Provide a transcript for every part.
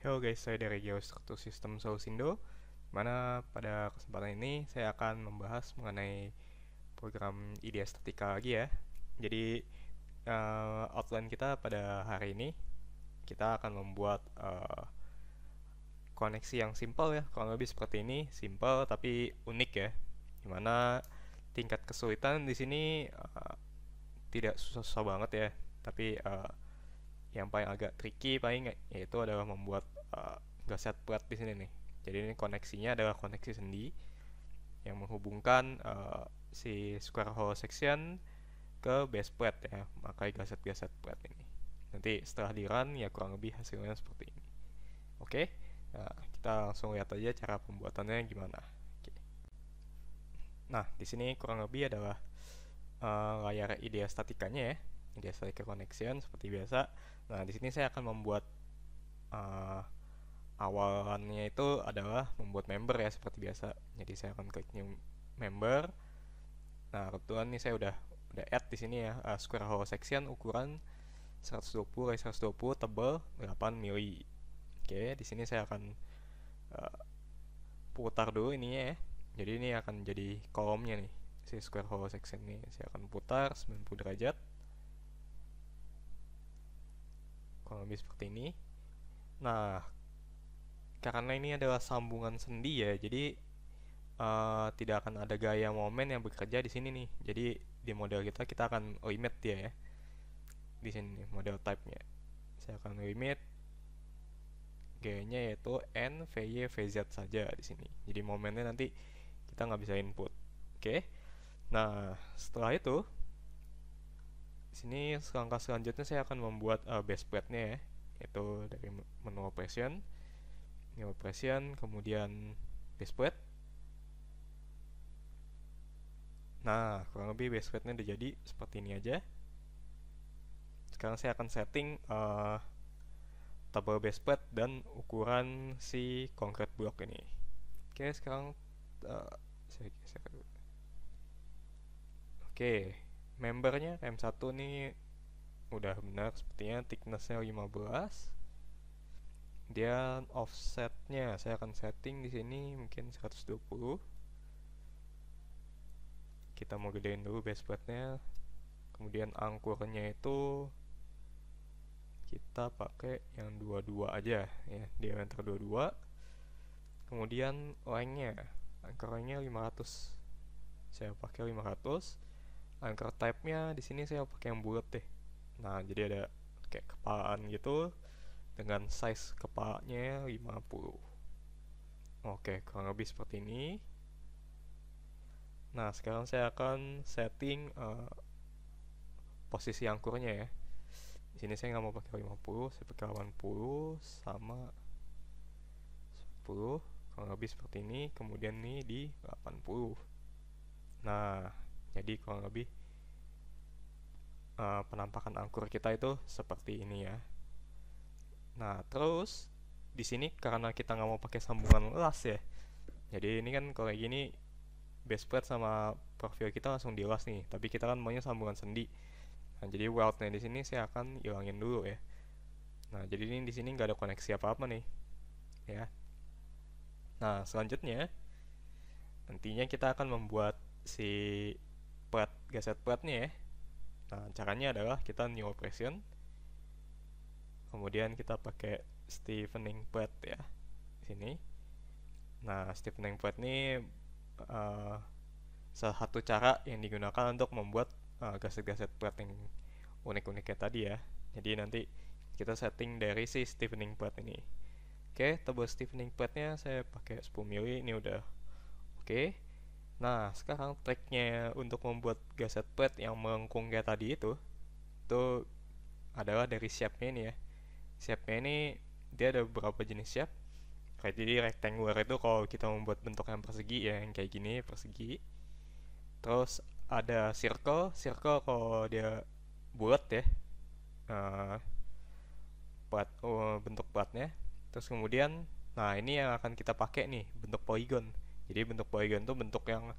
Yo guys, saya dari Geostructure System Solusindo Mana pada kesempatan ini saya akan membahas mengenai program ide estetika lagi ya Jadi uh, outline kita pada hari ini Kita akan membuat uh, koneksi yang simple ya Kurang lebih seperti ini, simple tapi unik ya Dimana tingkat kesulitan di sini uh, tidak susah-susah banget ya Tapi uh, yang paling agak tricky paling yaitu adalah membuat uh, eh, gaset plat di sini nih jadi ini koneksinya adalah koneksi sendi yang menghubungkan uh, si square hole section ke base plate ya makai gaset-gaset plat ini nanti setelah di run ya kurang lebih hasilnya seperti ini oke okay? nah, kita langsung lihat aja cara pembuatannya gimana okay. nah di sini kurang lebih adalah uh, layar idea statikanya ya idea statika connection seperti biasa Nah, di sini saya akan membuat uh, eh, awalannya itu adalah membuat member ya seperti biasa. Jadi saya akan klik new member. Nah, kebetulan nih saya udah udah add di sini ya uh, square hole section ukuran 120 x 120 tebal 8 mm Oke, di sini saya akan uh, putar dulu ini ya. Jadi ini akan jadi kolomnya nih si square hole section ini. Saya akan putar 90 derajat. lebih seperti ini. Nah, karena ini adalah sambungan sendi ya, jadi uh, tidak akan ada gaya momen yang bekerja di sini nih. Jadi di model kita kita akan limit dia ya. Di sini model type-nya. Saya akan limit gayanya yaitu n, vy, vz saja di sini. Jadi momennya nanti kita nggak bisa input. Oke. Okay? Nah, setelah itu sini langkah selanjutnya saya akan membuat uh, base plate-nya ya itu dari menu operation new operation kemudian base plate nah kurang lebih base plate-nya udah jadi seperti ini aja sekarang saya akan setting uh, eh, tabel base plate dan ukuran si concrete block ini oke sekarang uh, saya geser oke membernya M1 ini udah benar sepertinya thicknessnya 15 dia offsetnya saya akan setting di sini mungkin 120 kita mau gedein dulu base plate-nya kemudian angkurnya itu kita pakai yang 22 aja ya diameter 22 kemudian lainnya angkurnya 500 saya pakai 500 anchor type-nya di sini saya pakai yang bulat deh. Nah, jadi ada kayak kepalaan gitu dengan size kepalanya 50. Oke, kurang lebih seperti ini. Nah, sekarang saya akan setting uh, posisi angkurnya ya. Di sini saya nggak mau pakai 50, saya pakai 80 sama 10, kurang lebih seperti ini. Kemudian nih di 80. Nah, jadi kurang lebih uh, penampakan angkur kita itu seperti ini ya nah terus di sini karena kita nggak mau pakai sambungan las ya jadi ini kan kalau gini base plate sama profil kita langsung dilas nih tapi kita kan maunya sambungan sendi nah jadi weldnya di sini saya akan hilangin dulu ya nah jadi ini di sini nggak ada koneksi apa apa nih ya nah selanjutnya nantinya kita akan membuat si plat gaset platnya ya nah caranya adalah kita new operation kemudian kita pakai stiffening plate ya sini nah stiffening plate ini uh, satu cara yang digunakan untuk membuat uh, gaset-gaset plate yang unik unik ya tadi ya jadi nanti kita setting dari si stiffening plate ini oke okay, tebal stiffening plate nya saya pakai 10 mili ini udah oke okay. Nah, sekarang tracknya untuk membuat gaset plate yang melengkung kayak tadi itu, itu adalah dari shape-nya ini ya. Shape-nya ini, dia ada beberapa jenis shape. Kayak jadi rectangular itu kalau kita membuat bentuk yang persegi ya, yang kayak gini, persegi. Terus ada circle, circle kalau dia bulat ya, uh, eh, plat, uh, oh, bentuk platnya. Terus kemudian, nah ini yang akan kita pakai nih, bentuk polygon jadi bentuk polygon itu bentuk yang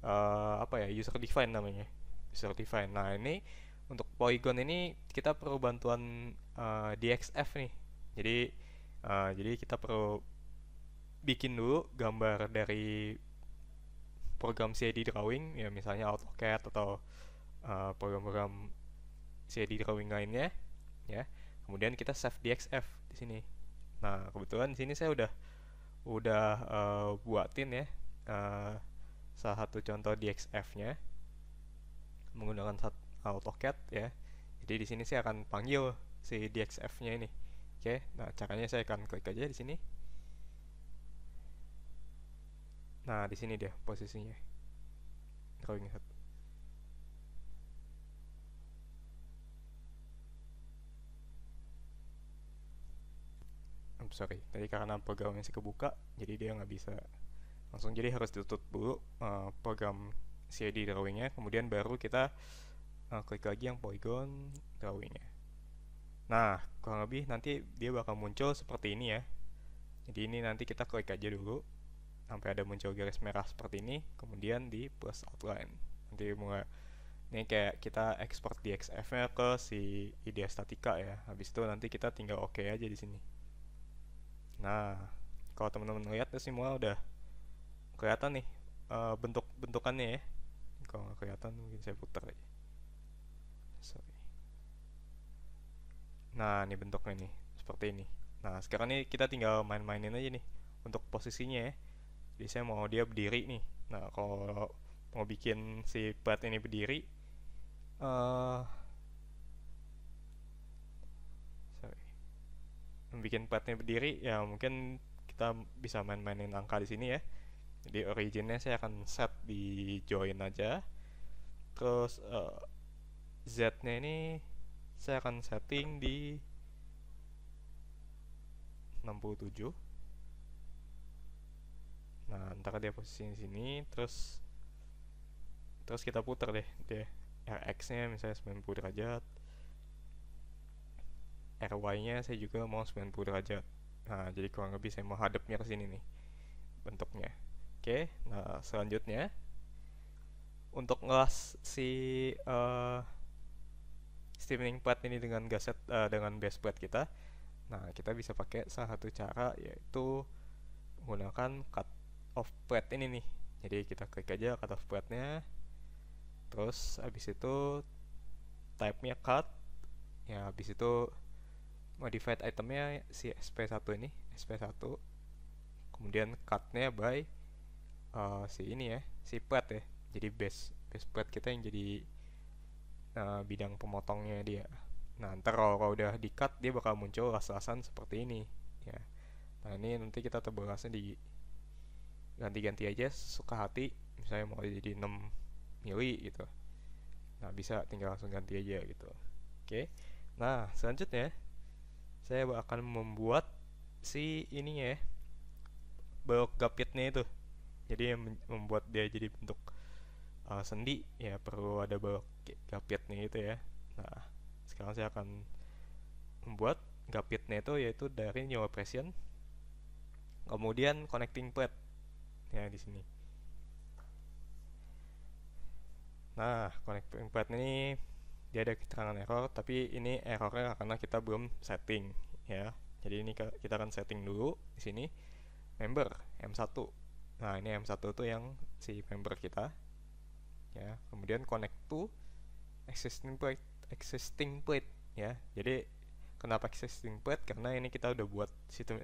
uh, apa ya user defined namanya user defined nah ini untuk polygon ini kita perlu bantuan uh, eh, DXF nih jadi uh, jadi kita perlu bikin dulu gambar dari program CAD drawing ya misalnya AutoCAD atau program-program uh, CAD drawing lainnya ya kemudian kita save DXF di sini nah kebetulan di sini saya udah udah uh, buatin ya uh, salah satu contoh DXF-nya menggunakan AutoCAD ya. Jadi di sini saya akan panggil si DXF-nya ini. Oke, nah caranya saya akan klik aja di sini. Nah, di sini dia posisinya. Drawing satu. sorry tadi karena programnya masih kebuka jadi dia nggak bisa langsung jadi harus ditutup dulu uh, program CAD drawingnya kemudian baru kita uh, klik lagi yang polygon drawingnya nah kurang lebih nanti dia bakal muncul seperti ini ya jadi ini nanti kita klik aja dulu sampai ada muncul garis merah seperti ini kemudian di plus outline nanti mulai ini kayak kita export DXF-nya ke si idea statika ya habis itu nanti kita tinggal oke okay aja di sini Nah, kalau teman-teman lihat ya semua udah kelihatan nih uh, bentuk bentukannya ya. Kalau nggak kelihatan mungkin saya putar aja. Sorry. Nah, ini bentuknya nih, seperti ini. Nah, sekarang nih kita tinggal main-mainin aja nih untuk posisinya ya. Jadi saya mau dia berdiri nih. Nah, kalau mau bikin si plat ini berdiri, uh, bikin partnya berdiri ya mungkin kita bisa main-mainin angka di sini ya jadi originnya saya akan set di join aja terus uh, eh, z nya ini saya akan setting di 67 nah ntar dia posisi di sini terus terus kita putar deh deh rx nya misalnya 90 derajat RY-nya saya juga mau 90 derajat. Nah, jadi kurang lebih saya mau hadapnya ke sini nih bentuknya. Oke, nah selanjutnya untuk ngelas si uh, steaming plat ini dengan gaset uh, dengan base plat kita. Nah, kita bisa pakai salah satu cara yaitu menggunakan cut off plat ini nih. Jadi kita klik aja cut off plat nya Terus habis itu type-nya cut. Ya, habis itu modified itemnya si sp1 ini sp1 kemudian cutnya by uh, si ini ya si plat ya jadi base base plat kita yang jadi uh, bidang pemotongnya dia nah ntar kalau, kalau udah di cut dia bakal muncul rasa seperti ini ya nah ini nanti kita tebalasnya di ganti-ganti aja suka hati misalnya mau jadi 6 mili gitu nah bisa tinggal langsung ganti aja gitu oke okay. nah selanjutnya saya akan membuat si ini ya blok gapitnya itu jadi yang membuat dia jadi bentuk uh, sendi ya perlu ada blok gapitnya itu ya nah sekarang saya akan membuat gapitnya itu yaitu dari new operation kemudian connecting plate ya di sini nah connecting plate ini dia ada keterangan error tapi ini errornya karena kita belum setting ya jadi ini kita akan setting dulu di sini member M1 nah ini M1 itu yang si member kita ya kemudian connect to existing plate existing plate ya jadi kenapa existing plate karena ini kita udah buat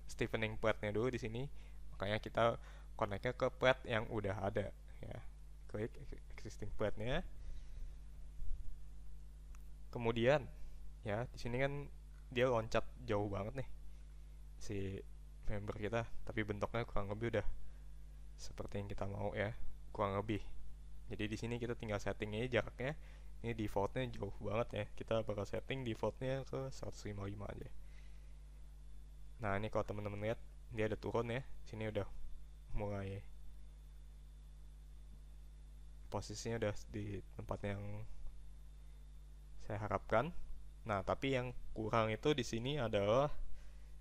stiffening plate-nya dulu di sini makanya kita connect ke plate yang udah ada ya klik existing plate-nya kemudian ya di sini kan dia loncat jauh banget nih si member kita tapi bentuknya kurang lebih udah seperti yang kita mau ya kurang lebih jadi di sini kita tinggal settingnya aja jaraknya ini defaultnya jauh banget ya kita bakal setting defaultnya ke 155 aja nah ini kalau teman-teman lihat dia ada turun ya sini udah mulai posisinya udah di tempat yang saya harapkan. Nah, tapi yang kurang itu di sini adalah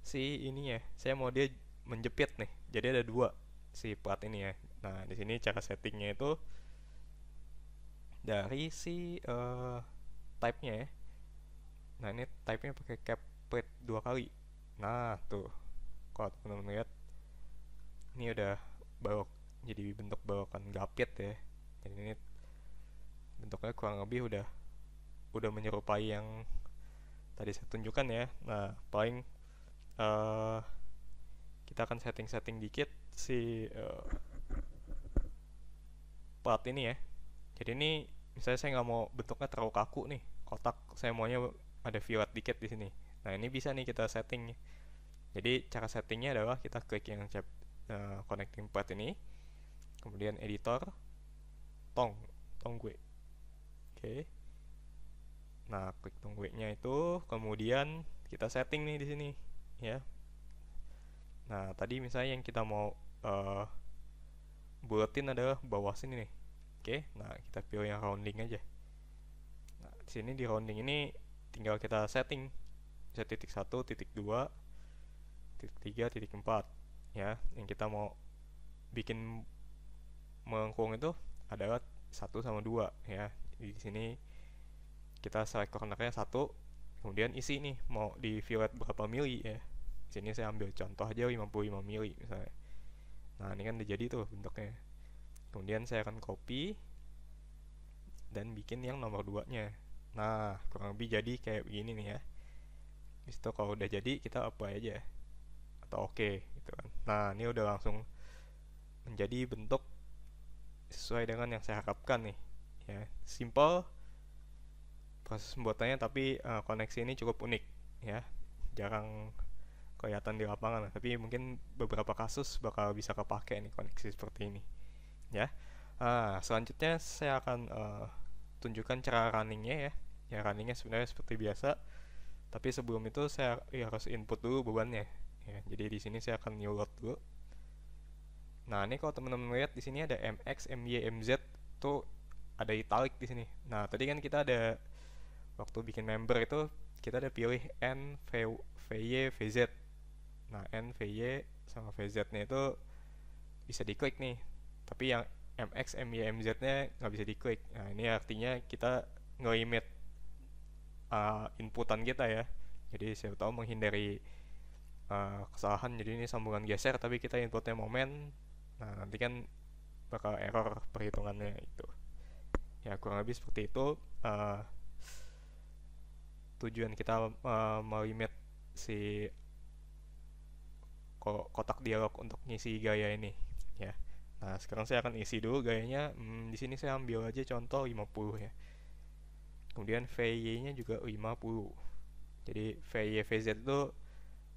si ini ya. Saya mau dia menjepit nih. Jadi ada dua si plat ini ya. Nah, di sini cara settingnya itu dari si uh, type-nya ya. Nah, ini type-nya pakai cap plate dua kali. Nah, tuh. Kalau teman-teman lihat ini udah balok jadi bentuk balokan gapit ya. Jadi ini bentuknya kurang lebih udah udah menyerupai yang tadi saya tunjukkan ya nah paling uh, kita akan setting-setting dikit si uh, part ini ya jadi ini misalnya saya nggak mau bentuknya terlalu kaku nih kotak saya maunya ada viewat dikit di sini nah ini bisa nih kita setting jadi cara settingnya adalah kita klik yang cap uh, connecting part ini kemudian editor tong tong gue oke okay. Nah, klik tungguinnya itu kemudian kita setting nih di sini ya. Nah, tadi misalnya yang kita mau uh, buletin adalah bawah sini nih. Oke, nah kita pilih yang rounding aja. Nah, di sini di rounding ini tinggal kita setting bisa titik satu titik dua titik tiga titik empat ya. Yang kita mau bikin melengkung itu adalah satu sama dua ya. Di sini kita select cornernya satu kemudian isi nih mau di violet berapa mili ya di sini saya ambil contoh aja 55 mili misalnya nah ini kan udah jadi tuh bentuknya kemudian saya akan copy dan bikin yang nomor 2 nya nah kurang lebih jadi kayak begini nih ya disitu kalau udah jadi kita apply aja atau oke okay, gitu kan nah ini udah langsung menjadi bentuk sesuai dengan yang saya harapkan nih ya simple proses pembuatannya tapi uh, koneksi ini cukup unik ya jarang kelihatan di lapangan tapi mungkin beberapa kasus bakal bisa kepake nih koneksi seperti ini ya uh, selanjutnya saya akan uh, tunjukkan cara runningnya ya ya runningnya sebenarnya seperti biasa tapi sebelum itu saya ya, harus input dulu bebannya ya jadi di sini saya akan new load dulu nah ini kalau teman-teman lihat di sini ada mx my mz tuh ada italic di sini nah tadi kan kita ada waktu bikin member itu kita ada pilih N, v, v y v z nah N, v y sama v z nya itu bisa diklik nih tapi yang m m x y m z nya nggak bisa diklik nah ini artinya kita ngelimit uh, inputan kita ya jadi saya tahu menghindari uh, kesalahan jadi ini sambungan geser tapi kita inputnya momen nah nanti kan bakal error perhitungannya itu ya kurang lebih seperti itu uh, tujuan kita uh, melimit si kotak dialog untuk ngisi gaya ini ya nah sekarang saya akan isi dulu gayanya hmm, di sini saya ambil aja contoh 50 ya kemudian VY nya juga 50 jadi VY VZ itu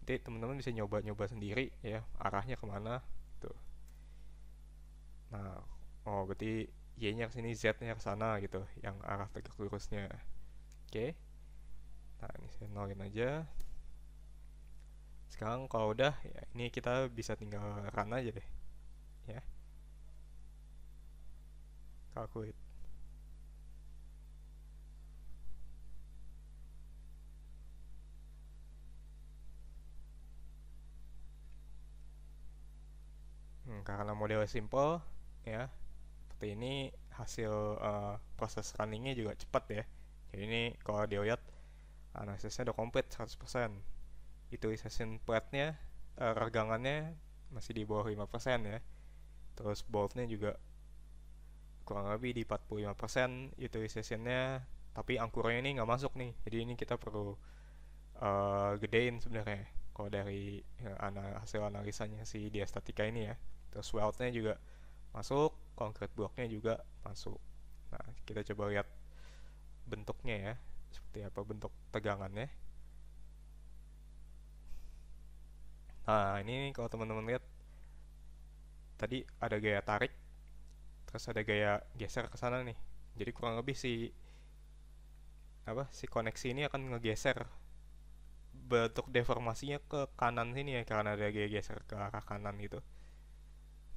nanti teman-teman bisa nyoba-nyoba sendiri ya arahnya kemana tuh nah oh berarti Y nya ke sini Z nya ke sana gitu yang arah tegak lurusnya oke okay nah ini saya nolin aja sekarang kalau udah ya ini kita bisa tinggal run aja deh ya calculate hmm, karena modelnya simple ya seperti ini hasil uh, proses runningnya juga cepat ya jadi ini kalau dilihat analisisnya udah komplit 100% itu isesin platnya uh, eh, regangannya masih di bawah 5% ya terus boltnya juga kurang lebih di 45% itu isesinnya tapi angkurnya ini nggak masuk nih jadi ini kita perlu uh, gedein sebenarnya kalau dari ya, hasil analisanya si diastatika ini ya terus weldnya juga masuk concrete blocknya juga masuk nah kita coba lihat bentuknya ya seperti apa bentuk tegangannya nah ini kalau teman-teman lihat tadi ada gaya tarik terus ada gaya geser ke sana nih jadi kurang lebih si apa si koneksi ini akan ngegeser bentuk deformasinya ke kanan sini ya karena ada gaya geser ke arah kanan gitu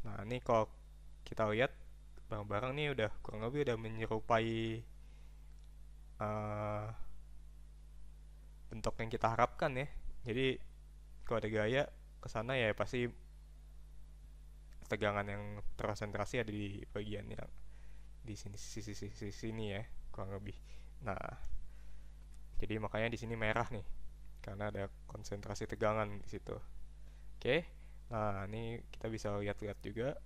nah ini kalau kita lihat barang-barang ini udah kurang lebih udah menyerupai Eh, bentuk yang kita harapkan ya jadi kalau ada gaya ke sana ya pasti tegangan yang terkonsentrasi ada di bagian yang di sini sisi sisi, sini ya kurang lebih nah jadi makanya di sini merah nih karena ada konsentrasi tegangan di situ oke nah ini kita bisa lihat-lihat juga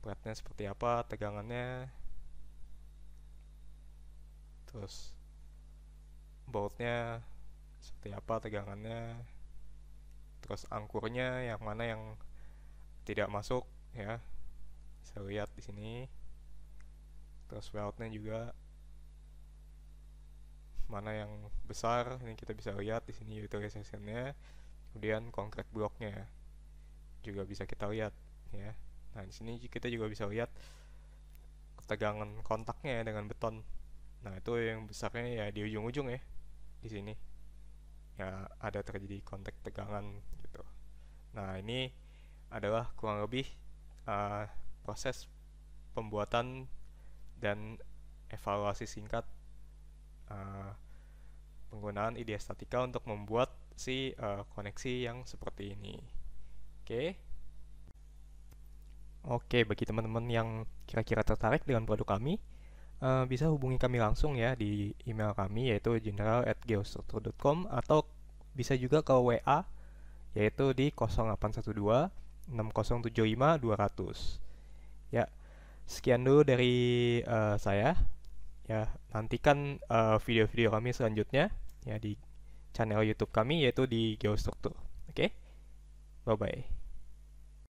beratnya seperti apa tegangannya terus bautnya seperti apa tegangannya terus angkurnya yang mana yang tidak masuk ya saya lihat di sini terus weldnya juga mana yang besar ini kita bisa lihat di sini utilizationnya kemudian konkret bloknya juga bisa kita lihat ya nah di sini kita juga bisa lihat ketegangan kontaknya dengan beton Nah itu yang besarnya ya di ujung-ujung ya di sini ya ada terjadi kontak tegangan gitu. Nah ini adalah kurang lebih uh, proses pembuatan dan evaluasi singkat uh, penggunaan ide statika untuk membuat si uh, koneksi yang seperti ini. Oke. Okay. Oke, bagi teman-teman yang kira-kira tertarik dengan produk kami, uh, bisa hubungi kami langsung ya di email kami yaitu general@geosoto.com atau bisa juga ke WA yaitu di 0812 6075200. Ya, sekian dulu dari uh, saya. Ya, nantikan eh, video-video uh, kami selanjutnya ya di channel YouTube kami yaitu di Geostruktur. Oke. Okay? Bye bye.